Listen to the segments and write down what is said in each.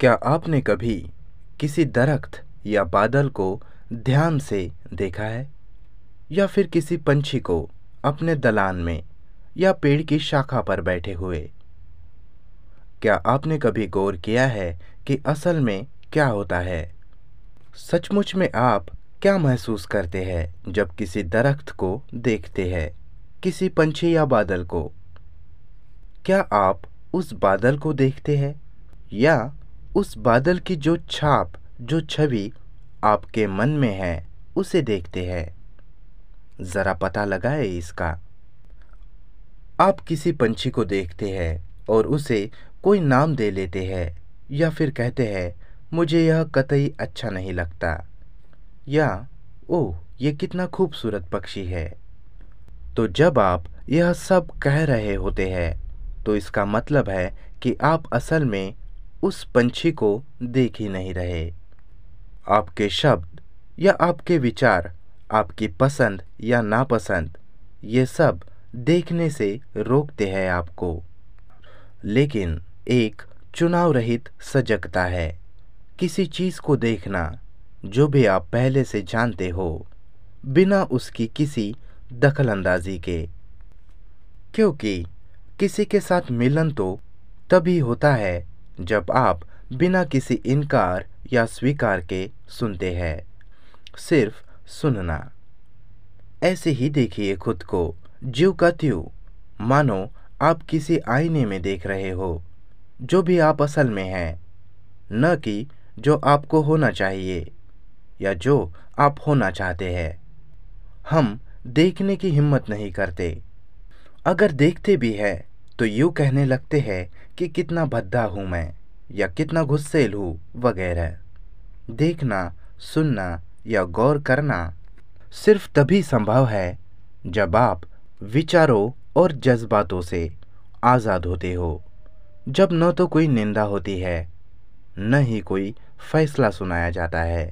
क्या आपने कभी किसी दरख्त या बादल को ध्यान से देखा है या फिर किसी पंछी को अपने दलान में या पेड़ की शाखा पर बैठे हुए क्या आपने कभी गौर किया है कि असल में क्या होता है सचमुच में आप क्या महसूस करते हैं जब किसी दरख्त को देखते हैं किसी पंछी या बादल को क्या आप उस बादल को देखते हैं या उस बादल की जो छाप जो छवि आपके मन में है उसे देखते हैं ज़रा पता लगाए इसका आप किसी पंछी को देखते हैं और उसे कोई नाम दे लेते हैं या फिर कहते हैं मुझे यह कतई अच्छा नहीं लगता या ओह ये कितना खूबसूरत पक्षी है तो जब आप यह सब कह रहे होते हैं तो इसका मतलब है कि आप असल में उस पंछी को देख ही नहीं रहे आपके शब्द या आपके विचार आपकी पसंद या नापसंद ये सब देखने से रोकते हैं आपको लेकिन एक चुनाव रहित सजगता है किसी चीज़ को देखना जो भी आप पहले से जानते हो बिना उसकी किसी दखल अंदाजी के क्योंकि किसी के साथ मिलन तो तभी होता है जब आप बिना किसी इनकार या स्वीकार के सुनते हैं सिर्फ सुनना ऐसे ही देखिए खुद को जीव का त्यू मानो आप किसी आईने में देख रहे हो जो भी आप असल में हैं न कि जो आपको होना चाहिए या जो आप होना चाहते हैं हम देखने की हिम्मत नहीं करते अगर देखते भी हैं तो यूँ कहने लगते हैं कि कितना भद्दा हूँ मैं या कितना गुस्सेल हूँ वगैरह देखना सुनना या गौर करना सिर्फ तभी संभव है जब आप विचारों और जज्बातों से आज़ाद होते हो जब न तो कोई निंदा होती है न ही कोई फैसला सुनाया जाता है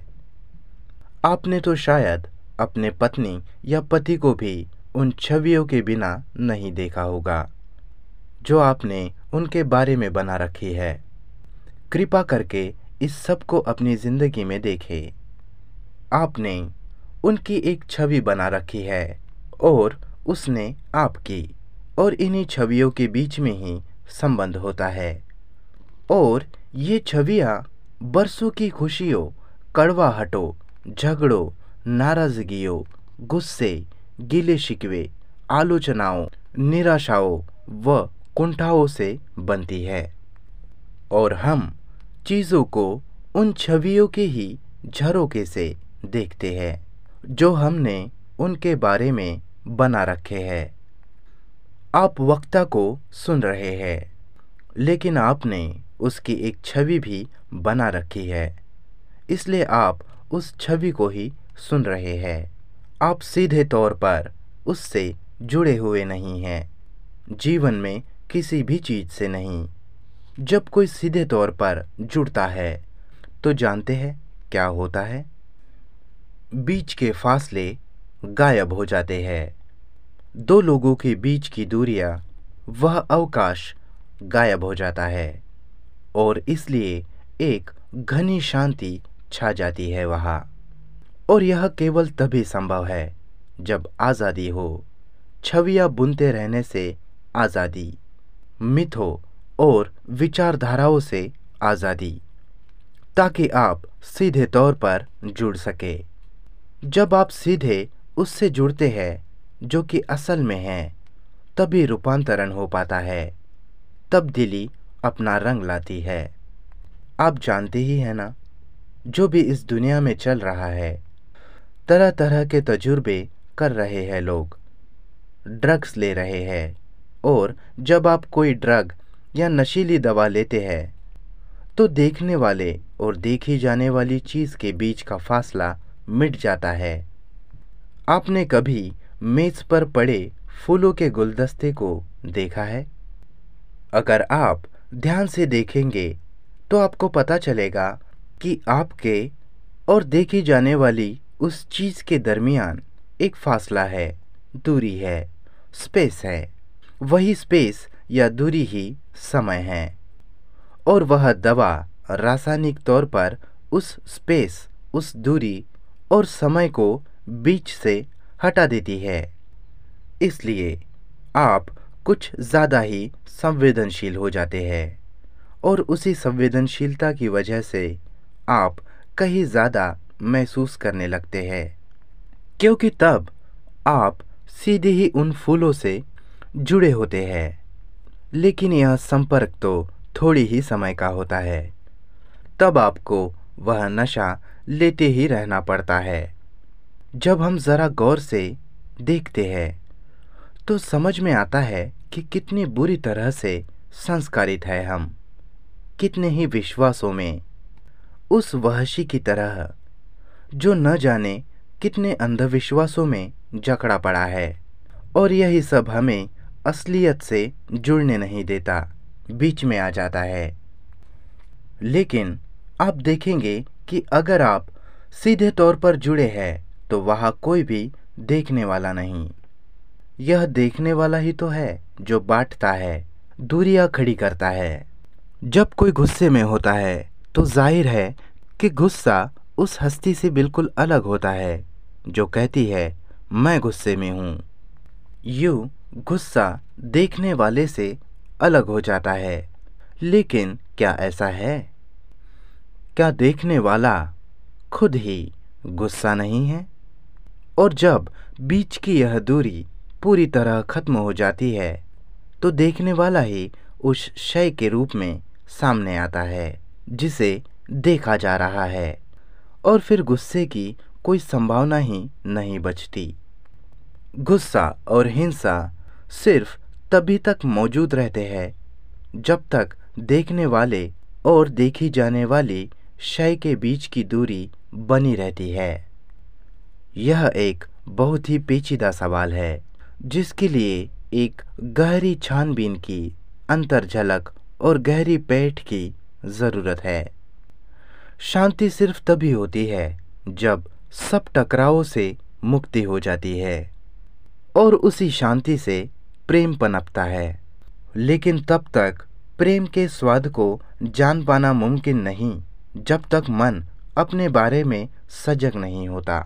आपने तो शायद अपने पत्नी या पति को भी उन छवियों के बिना नहीं देखा होगा जो आपने उनके बारे में बना रखी है कृपा करके इस सब को अपनी ज़िंदगी में देखें आपने उनकी एक छवि बना रखी है और उसने आपकी और इन्हीं छवियों के बीच में ही संबंध होता है और ये छवियाँ बरसों की खुशियों कड़वाहटों झगड़ों नाराज़गियों गुस्से गीले शिकवे आलोचनाओं निराशाओं व कुंठाओं से बनती है और हम चीज़ों को उन छवियों के ही झरोके से देखते हैं जो हमने उनके बारे में बना रखे हैं आप वक्ता को सुन रहे हैं लेकिन आपने उसकी एक छवि भी बना रखी है इसलिए आप उस छवि को ही सुन रहे हैं आप सीधे तौर पर उससे जुड़े हुए नहीं हैं जीवन में किसी भी चीज़ से नहीं जब कोई सीधे तौर पर जुड़ता है तो जानते हैं क्या होता है बीच के फासले गायब हो जाते हैं दो लोगों के बीच की दूरियां वह अवकाश गायब हो जाता है और इसलिए एक घनी शांति छा जाती है वहाँ और यह केवल तभी संभव है जब आज़ादी हो छवियाँ बुनते रहने से आज़ादी मिथों और विचारधाराओं से आज़ादी ताकि आप सीधे तौर पर जुड़ सके जब आप सीधे उससे जुड़ते हैं जो कि असल में है तभी रूपांतरण हो पाता है तब्दीली अपना रंग लाती है आप जानते ही हैं ना जो भी इस दुनिया में चल रहा है तरह तरह के तजुर्बे कर रहे हैं लोग ड्रग्स ले रहे हैं और जब आप कोई ड्रग या नशीली दवा लेते हैं तो देखने वाले और देखी जाने वाली चीज़ के बीच का फासला मिट जाता है आपने कभी मेज़ पर पड़े फूलों के गुलदस्ते को देखा है अगर आप ध्यान से देखेंगे तो आपको पता चलेगा कि आपके और देखी जाने वाली उस चीज़ के दरमियान एक फासला है दूरी है स्पेस है वही स्पेस या दूरी ही समय है और वह दवा रासायनिक तौर पर उस स्पेस उस दूरी और समय को बीच से हटा देती है इसलिए आप कुछ ज़्यादा ही संवेदनशील हो जाते हैं और उसी संवेदनशीलता की वजह से आप कहीं ज़्यादा महसूस करने लगते हैं क्योंकि तब आप सीधे ही उन फूलों से जुड़े होते हैं लेकिन यह संपर्क तो थोड़ी ही समय का होता है तब आपको वह नशा लेते ही रहना पड़ता है जब हम ज़रा गौर से देखते हैं तो समझ में आता है कि कितनी बुरी तरह से संस्कारित है हम कितने ही विश्वासों में उस वहशी की तरह जो न जाने कितने अंधविश्वासों में जकड़ा पड़ा है और यही सब हमें असलियत से जुड़ने नहीं देता बीच में आ जाता है लेकिन आप देखेंगे कि अगर आप सीधे तौर पर जुड़े हैं तो वहाँ कोई भी देखने वाला नहीं यह देखने वाला ही तो है जो बांटता है दूरियां खड़ी करता है जब कोई गुस्से में होता है तो जाहिर है कि गुस्सा उस हस्ती से बिल्कुल अलग होता है जो कहती है मैं गुस्से में हूँ यू गुस्सा देखने वाले से अलग हो जाता है लेकिन क्या ऐसा है क्या देखने वाला खुद ही गुस्सा नहीं है और जब बीच की यह दूरी पूरी तरह खत्म हो जाती है तो देखने वाला ही उस शय के रूप में सामने आता है जिसे देखा जा रहा है और फिर गुस्से की कोई संभावना ही नहीं बचती गुस्सा और हिंसा सिर्फ तभी तक मौजूद रहते हैं जब तक देखने वाले और देखी जाने वाली शय के बीच की दूरी बनी रहती है यह एक बहुत ही पेचीदा सवाल है जिसके लिए एक गहरी छानबीन की अंतर झलक और गहरी पेट की ज़रूरत है शांति सिर्फ तभी होती है जब सब टकरावों से मुक्ति हो जाती है और उसी शांति से प्रेम पनपता है लेकिन तब तक प्रेम के स्वाद को जान पाना मुमकिन नहीं जब तक मन अपने बारे में सजग नहीं होता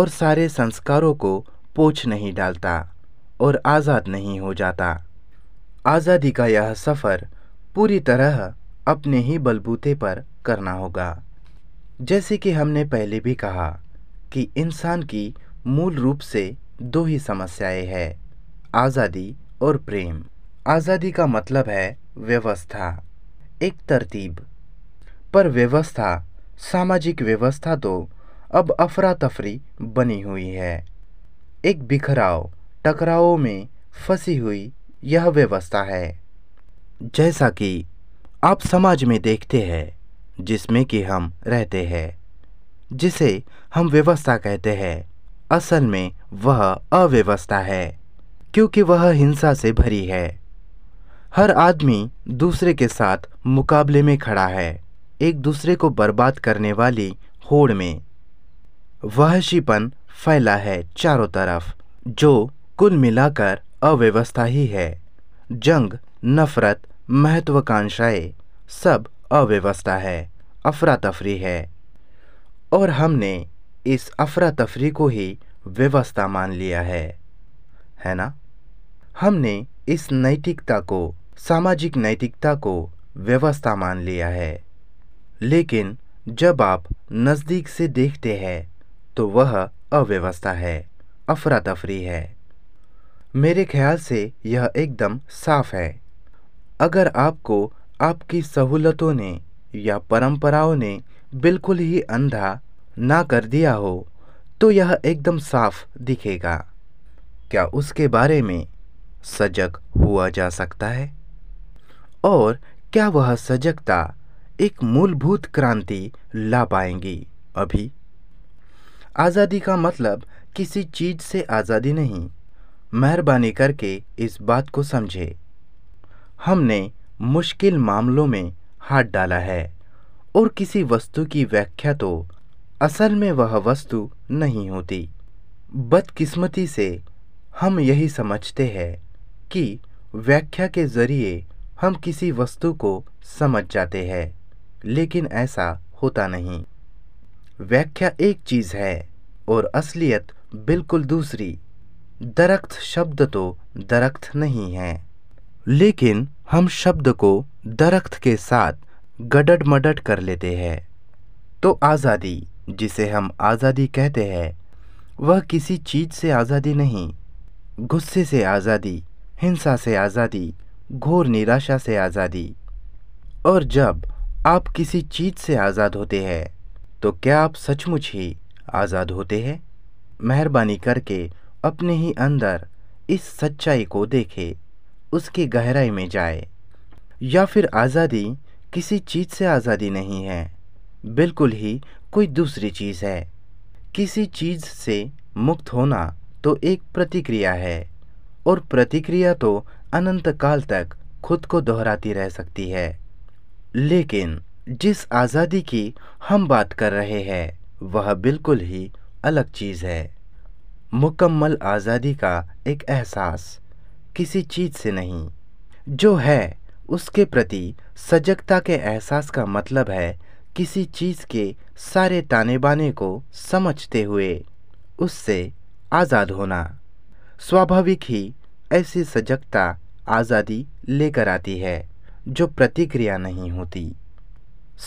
और सारे संस्कारों को पोछ नहीं डालता और आज़ाद नहीं हो जाता आज़ादी का यह सफ़र पूरी तरह अपने ही बलबूते पर करना होगा जैसे कि हमने पहले भी कहा कि इंसान की मूल रूप से दो ही समस्याएं हैं आज़ादी और प्रेम आज़ादी का मतलब है व्यवस्था एक तरतीब पर व्यवस्था सामाजिक व्यवस्था तो अब अफरा तफरी बनी हुई है एक बिखराव टकरावों में फंसी हुई यह व्यवस्था है जैसा कि आप समाज में देखते हैं जिसमें कि हम रहते हैं जिसे हम व्यवस्था कहते हैं असल में वह अव्यवस्था है क्योंकि वह हिंसा से भरी है हर आदमी दूसरे के साथ मुकाबले में खड़ा है एक दूसरे को बर्बाद करने वाली होड़ में वहशीपन फैला है चारों तरफ जो कुल मिलाकर अव्यवस्था ही है जंग नफरत महत्वाकांक्षाएं सब अव्यवस्था है अफरा तफरी है और हमने इस अफरा तफरी को ही व्यवस्था मान लिया है है ना हमने इस नैतिकता को सामाजिक नैतिकता को व्यवस्था मान लिया है लेकिन जब आप नज़दीक से देखते हैं तो वह अव्यवस्था है अफरा तफरी है मेरे ख्याल से यह एकदम साफ है अगर आपको आपकी सहूलतों ने या परंपराओं ने बिल्कुल ही अंधा ना कर दिया हो तो यह एकदम साफ दिखेगा क्या उसके बारे में सजग हुआ जा सकता है और क्या वह सजगता एक मूलभूत क्रांति ला पाएंगी अभी आज़ादी का मतलब किसी चीज़ से आज़ादी नहीं मेहरबानी करके इस बात को समझे हमने मुश्किल मामलों में हाथ डाला है और किसी वस्तु की व्याख्या तो असल में वह वस्तु नहीं होती बदकिस्मती से हम यही समझते हैं कि व्याख्या के ज़रिए हम किसी वस्तु को समझ जाते हैं लेकिन ऐसा होता नहीं व्याख्या एक चीज़ है और असलियत बिल्कुल दूसरी दरख्त शब्द तो दरख्त नहीं है लेकिन हम शब्द को दरख्त के साथ गडड मडड कर लेते हैं तो आज़ादी जिसे हम आज़ादी कहते हैं वह किसी चीज़ से आज़ादी नहीं गुस्से से आज़ादी हिंसा से आज़ादी घोर निराशा से आज़ादी और जब आप किसी चीज़ से आज़ाद होते हैं तो क्या आप सचमुच ही आज़ाद होते हैं मेहरबानी करके अपने ही अंदर इस सच्चाई को देखें उसकी गहराई में जाए या फिर आज़ादी किसी चीज़ से आज़ादी नहीं है बिल्कुल ही कोई दूसरी चीज़ है किसी चीज़ से मुक्त होना तो एक प्रतिक्रिया है और प्रतिक्रिया तो अनंत काल तक खुद को दोहराती रह सकती है लेकिन जिस आज़ादी की हम बात कर रहे हैं वह बिल्कुल ही अलग चीज़ है मुकम्मल आज़ादी का एक एहसास किसी चीज़ से नहीं जो है उसके प्रति सजगता के एहसास का मतलब है किसी चीज़ के सारे ताने बाने को समझते हुए उससे आज़ाद होना स्वाभाविक ही ऐसी सजगता आज़ादी लेकर आती है जो प्रतिक्रिया नहीं होती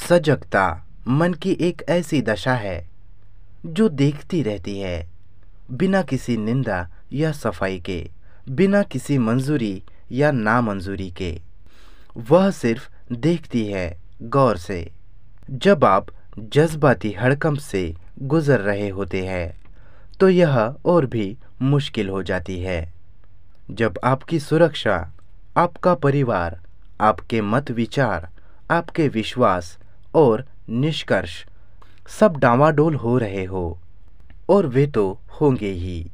सजगता मन की एक ऐसी दशा है जो देखती रहती है बिना किसी निंदा या सफाई के बिना किसी मंजूरी या नामंजूरी के वह सिर्फ देखती है गौर से जब आप जज्बाती हड़कंप से गुज़र रहे होते हैं तो यह और भी मुश्किल हो जाती है जब आपकी सुरक्षा आपका परिवार आपके मत विचार आपके विश्वास और निष्कर्ष सब डावाडोल हो रहे हो और वे तो होंगे ही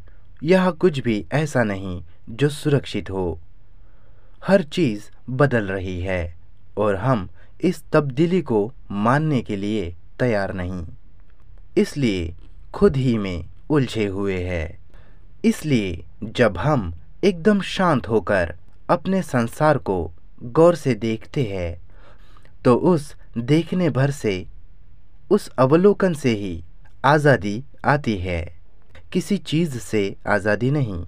यह कुछ भी ऐसा नहीं जो सुरक्षित हो हर चीज़ बदल रही है और हम इस तब्दीली को मानने के लिए तैयार नहीं इसलिए खुद ही में उलझे हुए है इसलिए जब हम एकदम शांत होकर अपने संसार को गौर से देखते हैं तो उस देखने भर से उस अवलोकन से ही आज़ादी आती है किसी चीज़ से आज़ादी नहीं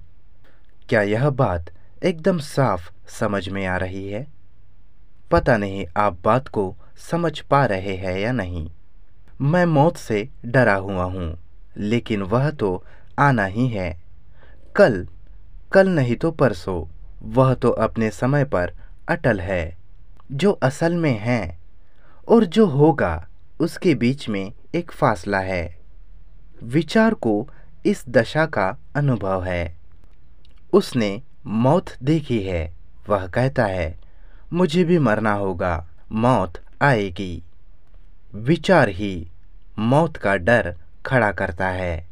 क्या यह बात एकदम साफ समझ में आ रही है पता नहीं आप बात को समझ पा रहे हैं या नहीं मैं मौत से डरा हुआ हूँ लेकिन वह तो आना ही है कल कल नहीं तो परसों वह तो अपने समय पर अटल है जो असल में है और जो होगा उसके बीच में एक फासला है विचार को इस दशा का अनुभव है उसने मौत देखी है वह कहता है मुझे भी मरना होगा मौत आएगी विचार ही मौत का डर खड़ा करता है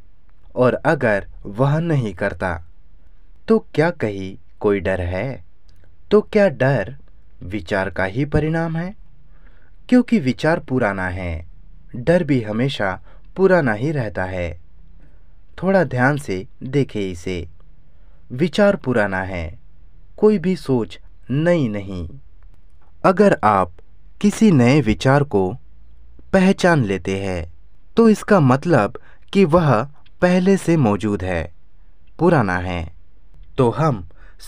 और अगर वह नहीं करता तो क्या कहीं कोई डर है तो क्या डर विचार का ही परिणाम है क्योंकि विचार पुराना है डर भी हमेशा पुराना ही रहता है थोड़ा ध्यान से देखे इसे विचार पुराना है कोई भी सोच नई नहीं, नहीं। अगर आप किसी नए विचार को पहचान लेते हैं तो इसका मतलब कि वह पहले से मौजूद है पुराना है तो हम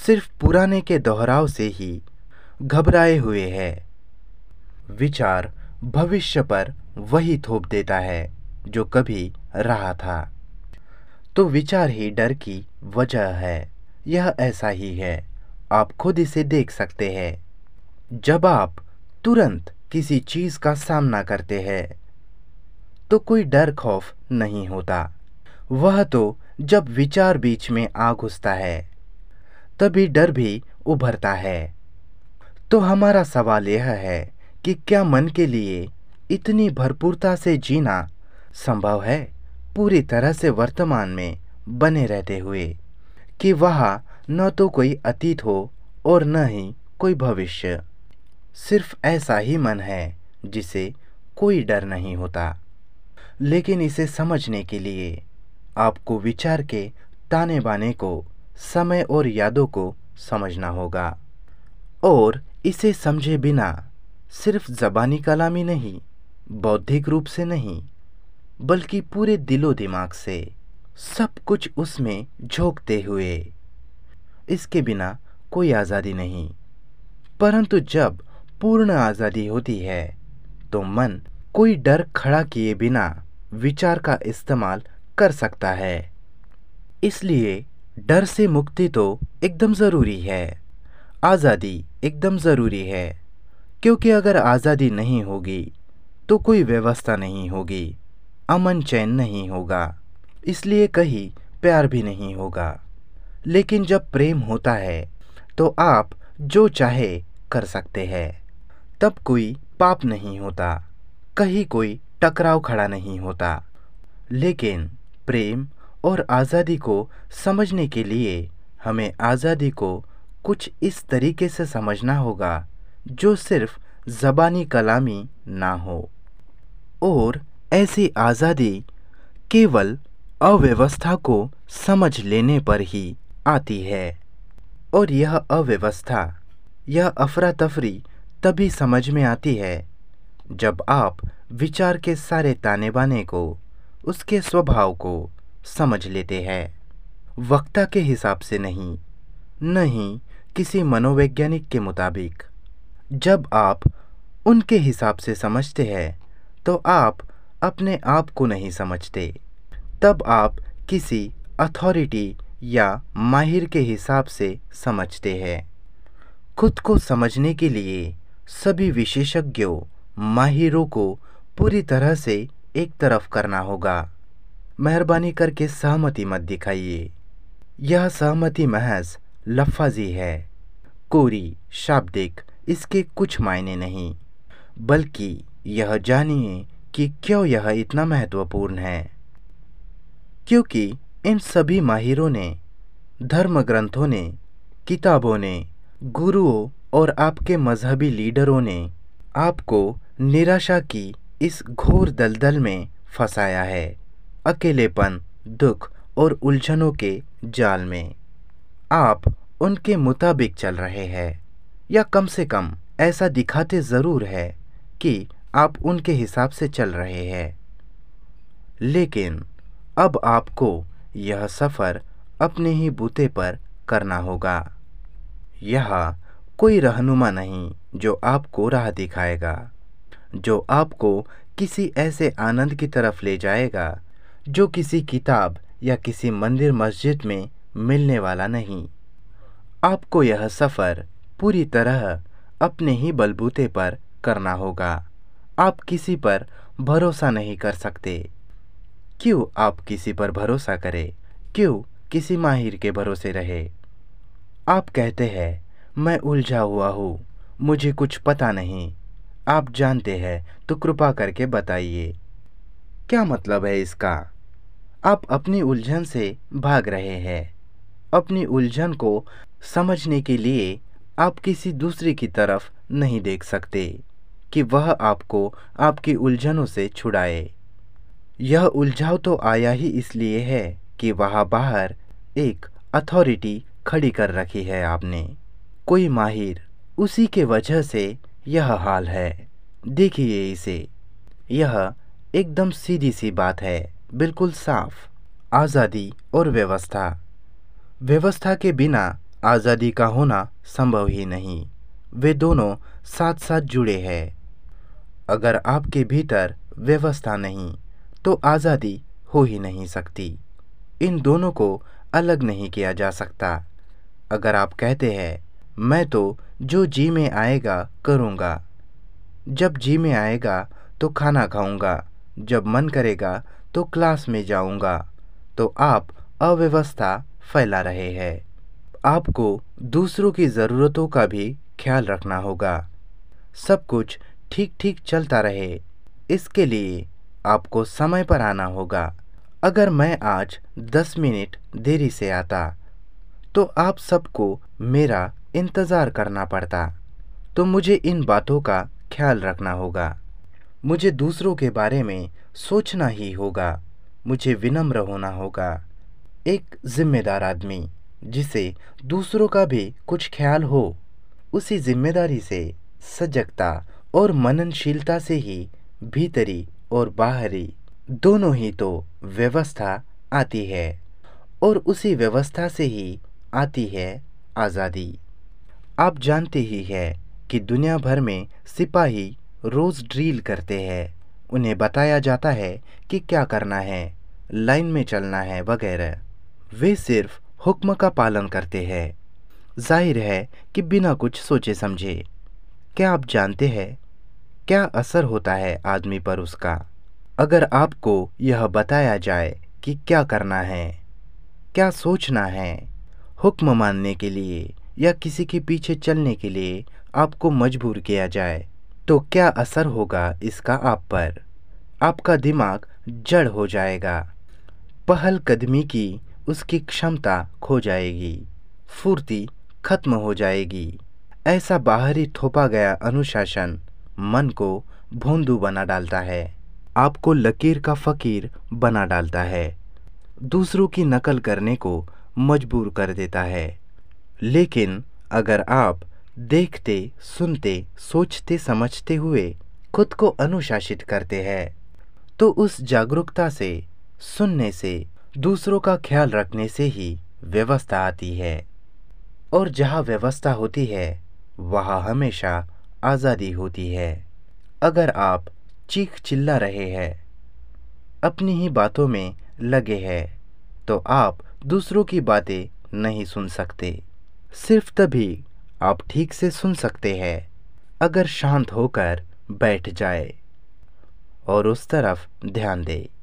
सिर्फ पुराने के दोहराव से ही घबराए हुए हैं विचार भविष्य पर वही थोप देता है जो कभी रहा था तो विचार ही डर की वजह है यह ऐसा ही है आप खुद इसे देख सकते हैं जब आप तुरंत किसी चीज़ का सामना करते हैं तो कोई डर खौफ नहीं होता वह तो जब विचार बीच में आ घुसता है तभी डर भी उभरता है तो हमारा सवाल यह है कि क्या मन के लिए इतनी भरपूरता से जीना संभव है पूरी तरह से वर्तमान में बने रहते हुए कि वह न तो कोई अतीत हो और न ही कोई भविष्य सिर्फ ऐसा ही मन है जिसे कोई डर नहीं होता लेकिन इसे समझने के लिए आपको विचार के ताने बाने को समय और यादों को समझना होगा और इसे समझे बिना सिर्फ जबानी कलामी नहीं बौद्धिक रूप से नहीं बल्कि पूरे दिलो दिमाग से सब कुछ उसमें झोंकते हुए इसके बिना कोई आज़ादी नहीं परंतु जब पूर्ण आज़ादी होती है तो मन कोई डर खड़ा किए बिना विचार का इस्तेमाल कर सकता है इसलिए डर से मुक्ति तो एकदम ज़रूरी है आज़ादी एकदम ज़रूरी है क्योंकि अगर आज़ादी नहीं होगी तो कोई व्यवस्था नहीं होगी अमन चैन नहीं होगा इसलिए कहीं प्यार भी नहीं होगा लेकिन जब प्रेम होता है तो आप जो चाहे कर सकते हैं तब कोई पाप नहीं होता कहीं कोई टकराव खड़ा नहीं होता लेकिन प्रेम और आज़ादी को समझने के लिए हमें आज़ादी को कुछ इस तरीके से समझना होगा जो सिर्फ ज़बानी कलामी ना हो और ऐसी आज़ादी केवल अव्यवस्था को समझ लेने पर ही आती है और यह अव्यवस्था यह अफरा तफरी तभी समझ में आती है जब आप विचार के सारे ताने बाने को उसके स्वभाव को समझ लेते हैं वक्ता के हिसाब से नहीं नहीं किसी मनोवैज्ञानिक के मुताबिक जब आप उनके हिसाब से समझते हैं तो आप अपने आप को नहीं समझते तब आप किसी अथॉरिटी या माहिर के हिसाब से समझते हैं खुद को समझने के लिए सभी विशेषज्ञों माहिरों को पूरी तरह से एक तरफ करना होगा मेहरबानी करके सहमति मत दिखाइए यह सहमति महज लफाजी है कोरी शाब्दिक इसके कुछ मायने नहीं बल्कि यह जानिए कि क्यों यह इतना महत्वपूर्ण है क्योंकि इन सभी माहिरों ने धर्म ग्रंथों ने किताबों ने गुरुओं और आपके मजहबी लीडरों ने आपको निराशा की इस घोर दलदल में फंसाया है अकेलेपन दुख और उलझनों के जाल में आप उनके मुताबिक चल रहे हैं या कम से कम ऐसा दिखाते ज़रूर है कि आप उनके हिसाब से चल रहे हैं लेकिन अब आपको यह सफ़र अपने ही बूते पर करना होगा यह कोई रहनुमा नहीं जो आपको राह दिखाएगा जो आपको किसी ऐसे आनंद की तरफ ले जाएगा जो किसी किताब या किसी मंदिर मस्जिद में मिलने वाला नहीं आपको यह सफ़र पूरी तरह अपने ही बलबूते पर करना होगा आप किसी पर भरोसा नहीं कर सकते क्यों आप किसी पर भरोसा करें क्यों किसी माहिर के भरोसे रहे आप कहते हैं मैं उलझा हुआ हूँ मुझे कुछ पता नहीं आप जानते हैं तो कृपा करके बताइए क्या मतलब है इसका आप अपनी उलझन से भाग रहे हैं अपनी उलझन को समझने के लिए आप किसी दूसरे की तरफ नहीं देख सकते कि वह आपको आपकी उलझनों से छुड़ाए यह उलझाव तो आया ही इसलिए है कि वहाँ बाहर एक अथॉरिटी खड़ी कर रखी है आपने कोई माहिर उसी के वजह से यह हाल है देखिए इसे यह एकदम सीधी सी बात है बिल्कुल साफ आज़ादी और व्यवस्था व्यवस्था के बिना आज़ादी का होना संभव ही नहीं वे दोनों साथ साथ जुड़े हैं अगर आपके भीतर व्यवस्था नहीं तो आज़ादी हो ही नहीं सकती इन दोनों को अलग नहीं किया जा सकता अगर आप कहते हैं मैं तो जो जी में आएगा करूँगा जब जी में आएगा तो खाना खाऊँगा जब मन करेगा तो क्लास में जाऊँगा तो आप अव्यवस्था फैला रहे हैं आपको दूसरों की ज़रूरतों का भी ख्याल रखना होगा सब कुछ ठीक ठीक चलता रहे इसके लिए आपको समय पर आना होगा अगर मैं आज दस मिनट देरी से आता तो आप सबको मेरा इंतज़ार करना पड़ता तो मुझे इन बातों का ख्याल रखना होगा मुझे दूसरों के बारे में सोचना ही होगा मुझे विनम्र होना होगा एक जिम्मेदार आदमी जिसे दूसरों का भी कुछ ख्याल हो उसी जिम्मेदारी से सजगता और मननशीलता से ही भीतरी और बाहरी दोनों ही तो व्यवस्था आती है और उसी व्यवस्था से ही आती है आज़ादी आप जानते ही है कि दुनिया भर में सिपाही रोज़ ड्रिल करते हैं उन्हें बताया जाता है कि क्या करना है लाइन में चलना है वगैरह वे सिर्फ हुक्म का पालन करते हैं जाहिर है कि बिना कुछ सोचे समझे क्या आप जानते हैं क्या असर होता है आदमी पर उसका अगर आपको यह बताया जाए कि क्या करना है क्या सोचना है हुक्म मानने के लिए या किसी के पीछे चलने के लिए आपको मजबूर किया जाए तो क्या असर होगा इसका आप पर आपका दिमाग जड़ हो जाएगा पहल कदमी की उसकी क्षमता खो जाएगी फुर्ती खत्म हो जाएगी ऐसा बाहरी थोपा गया अनुशासन मन को भोंदू बना डालता है आपको लकीर का फकीर बना डालता है दूसरों की नकल करने को मजबूर कर देता है लेकिन अगर आप देखते सुनते सोचते समझते हुए खुद को अनुशासित करते हैं तो उस जागरूकता से सुनने से दूसरों का ख्याल रखने से ही व्यवस्था आती है और जहाँ व्यवस्था होती है वहाँ हमेशा आज़ादी होती है अगर आप चीख चिल्ला रहे हैं अपनी ही बातों में लगे हैं तो आप दूसरों की बातें नहीं सुन सकते सिर्फ तभी आप ठीक से सुन सकते हैं अगर शांत होकर बैठ जाए और उस तरफ ध्यान दें